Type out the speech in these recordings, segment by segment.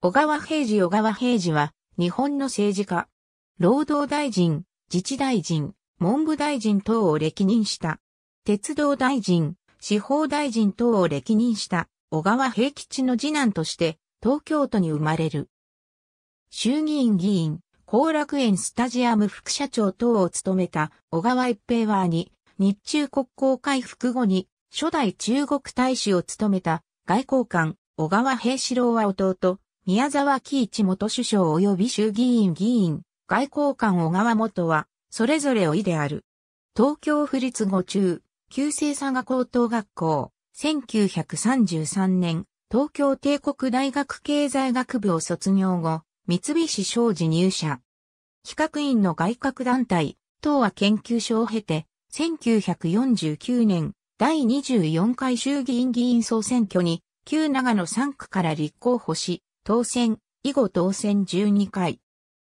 小川平次小川平次は、日本の政治家、労働大臣、自治大臣、文部大臣等を歴任した。鉄道大臣、司法大臣等を歴任した小川平吉の次男として、東京都に生まれる。衆議院議員、後楽園スタジアム副社長等を務めた小川一平はに、日中国交回復後に、初代中国大使を務めた外交官、小川平四郎は弟、宮沢喜一元首相及び衆議院議員、外交官小川元は、それぞれおいである。東京府立五中、旧制佐賀高等学校、1933年、東京帝国大学経済学部を卒業後、三菱商事入社。企画院の外郭団体、東亜研究所を経て、1949年、第24回衆議院議員総選挙に、旧長野3区から立候補し、当選、以後当選12回。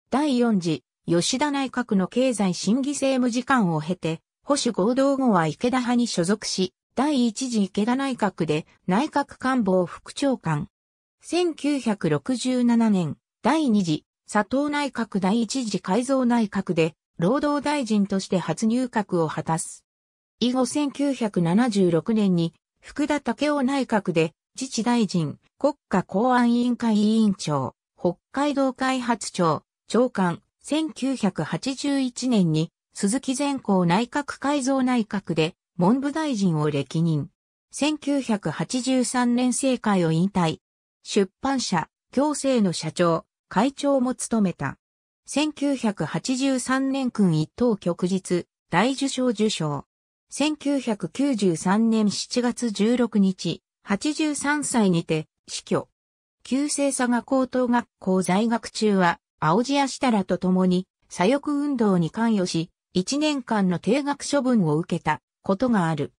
第4次、吉田内閣の経済審議政務次官を経て、保守合同後は池田派に所属し、第1次池田内閣で内閣官房副長官。1967年、第2次、佐藤内閣第1次改造内閣で、労働大臣として初入閣を果たす。以後1976年に、福田武雄内閣で治大臣、国家公安委員会委員長、北海道開発庁、長官、1981年に鈴木善光内閣改造内閣で文部大臣を歴任。1983年政界を引退。出版社、行政の社長、会長も務めた。1983年君一等旭日、大受賞受賞。1993年7月16日、83歳にて死去。旧制佐賀高等学校在学中は、青地足太らと共に、左翼運動に関与し、1年間の定額処分を受けたことがある。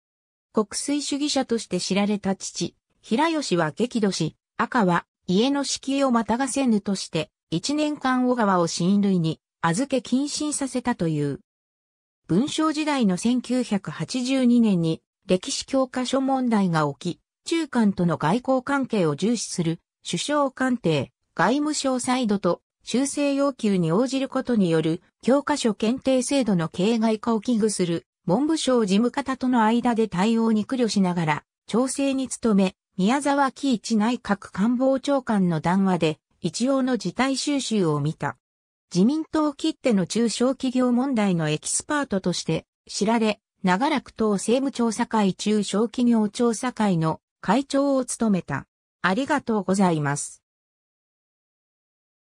国粋主義者として知られた父、平吉は激怒し、赤は家の敷居をまたがせぬとして、1年間小川を親類に預け謹慎させたという。文章時代の1982年に歴史教科書問題が起き、中間との外交関係を重視する首相官邸、外務省サイドと修正要求に応じることによる教科書検定制度の形骸化を危惧する文部省事務方との間で対応に苦慮しながら調整に努め、宮沢喜一内閣官房長官の談話で一応の事態収集を見た。自民党切手の中小企業問題のエキスパートとして知られ、長らく党政務調査会中小企業調査会の会長を務めた。ありがとうございます。